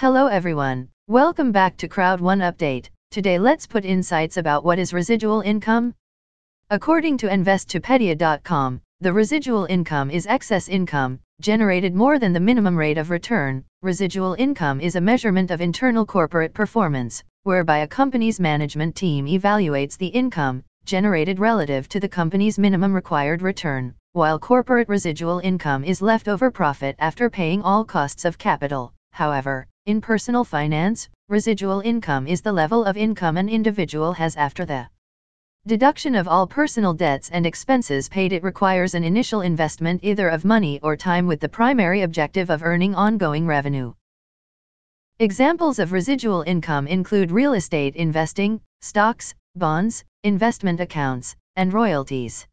Hello everyone, welcome back to Crowd1 Update. Today let's put insights about what is residual income. According to Investopedia.com, the residual income is excess income, generated more than the minimum rate of return. Residual income is a measurement of internal corporate performance, whereby a company's management team evaluates the income generated relative to the company's minimum required return, while corporate residual income is leftover profit after paying all costs of capital. However, in personal finance, residual income is the level of income an individual has after the deduction of all personal debts and expenses paid. It requires an initial investment either of money or time with the primary objective of earning ongoing revenue. Examples of residual income include real estate investing, stocks, bonds, investment accounts, and royalties.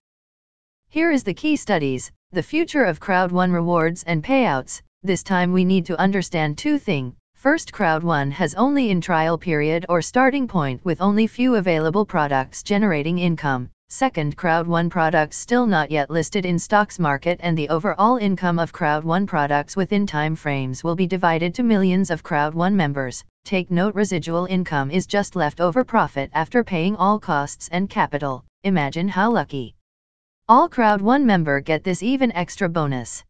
Here is the key studies, the future of Crowd1 rewards and payouts, this time we need to understand two things, First Crowd 1 has only in trial period or starting point with only few available products generating income. Second Crowd 1 products still not yet listed in stocks market and the overall income of Crowd 1 products within time frames will be divided to millions of Crowd 1 members. Take note residual income is just leftover profit after paying all costs and capital. Imagine how lucky. All Crowd 1 member get this even extra bonus.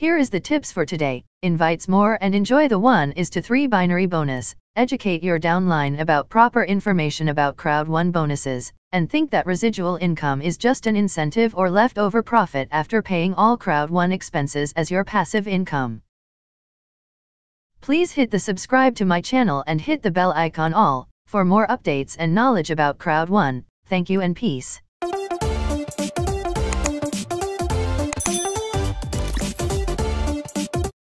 Here is the tips for today, invites more and enjoy the 1 is to 3 binary bonus, educate your downline about proper information about crowd 1 bonuses, and think that residual income is just an incentive or leftover profit after paying all crowd 1 expenses as your passive income. Please hit the subscribe to my channel and hit the bell icon all, for more updates and knowledge about crowd 1, thank you and peace.